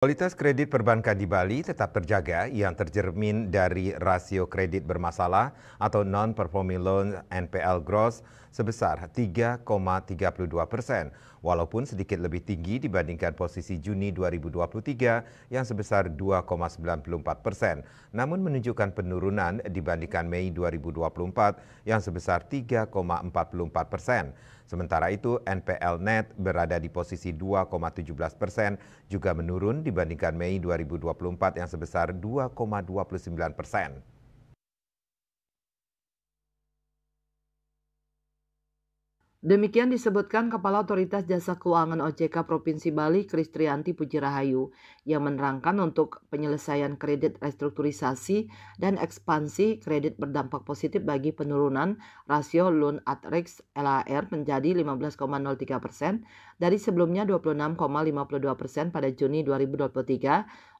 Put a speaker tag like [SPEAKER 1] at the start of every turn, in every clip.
[SPEAKER 1] Kualitas kredit perbankan di Bali tetap terjaga yang tercermin dari rasio kredit bermasalah atau non-performing loan NPL gross sebesar 3,32 persen, walaupun sedikit lebih tinggi dibandingkan posisi Juni 2023 yang sebesar 2,94 persen, namun menunjukkan penurunan dibandingkan Mei 2024 yang sebesar 3,44 persen. Sementara itu, NPL net berada di posisi 2,17 persen, juga menurun dibandingkan Mei 2024 yang sebesar 2,29 persen.
[SPEAKER 2] Demikian disebutkan Kepala Otoritas Jasa Keuangan OJK Provinsi Bali Kristrianti Pujirahayu yang menerangkan untuk penyelesaian kredit restrukturisasi dan ekspansi kredit berdampak positif bagi penurunan rasio loan at risk LAR menjadi 15,03 persen dari sebelumnya 26,52 persen pada Juni 2023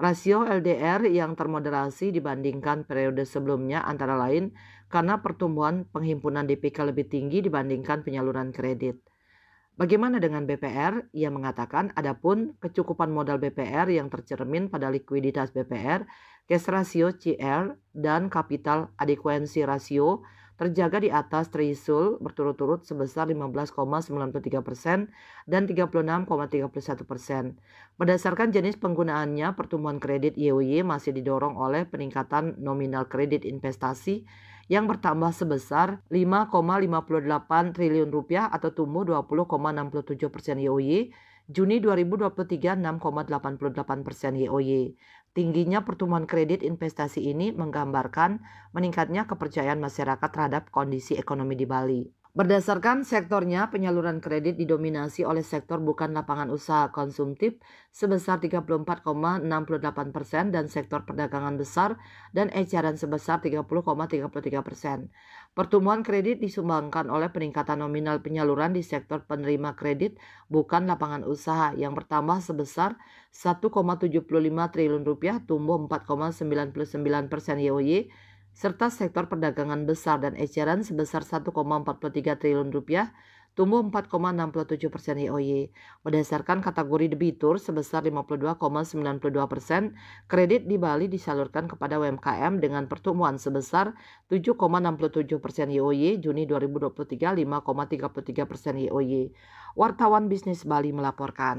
[SPEAKER 2] Rasio LDR yang termoderasi dibandingkan periode sebelumnya antara lain karena pertumbuhan penghimpunan DPK lebih tinggi dibandingkan penyaluran kredit. Bagaimana dengan BPR? Ia mengatakan adapun kecukupan modal BPR yang tercermin pada likuiditas BPR, cash ratio CR dan kapital adequacy rasio terjaga di atas Trisul berturut-turut sebesar 15,93 persen dan 36,31 persen. Berdasarkan jenis penggunaannya, pertumbuhan kredit YOY masih didorong oleh peningkatan nominal kredit investasi yang bertambah sebesar 5,58 triliun rupiah atau tumbuh 20,67 persen YOY Juni 2023 6,88 persen YOY. Tingginya pertumbuhan kredit investasi ini menggambarkan meningkatnya kepercayaan masyarakat terhadap kondisi ekonomi di Bali. Berdasarkan sektornya, penyaluran kredit didominasi oleh sektor bukan lapangan usaha konsumtif sebesar 34,68 persen dan sektor perdagangan besar dan eceran sebesar 30,33 persen. Pertumbuhan kredit disumbangkan oleh peningkatan nominal penyaluran di sektor penerima kredit bukan lapangan usaha yang bertambah sebesar 1,75 triliun rupiah tumbuh 4,99 persen YoY serta sektor perdagangan besar dan eceran sebesar 1,43 triliun rupiah tumbuh 4,67 persen YOY. Berdasarkan kategori debitur sebesar 52,92 persen, kredit di Bali disalurkan kepada UMKM dengan pertumbuhan sebesar 7,67 persen YOY Juni 2023 5,33 persen YOY. Wartawan bisnis Bali melaporkan.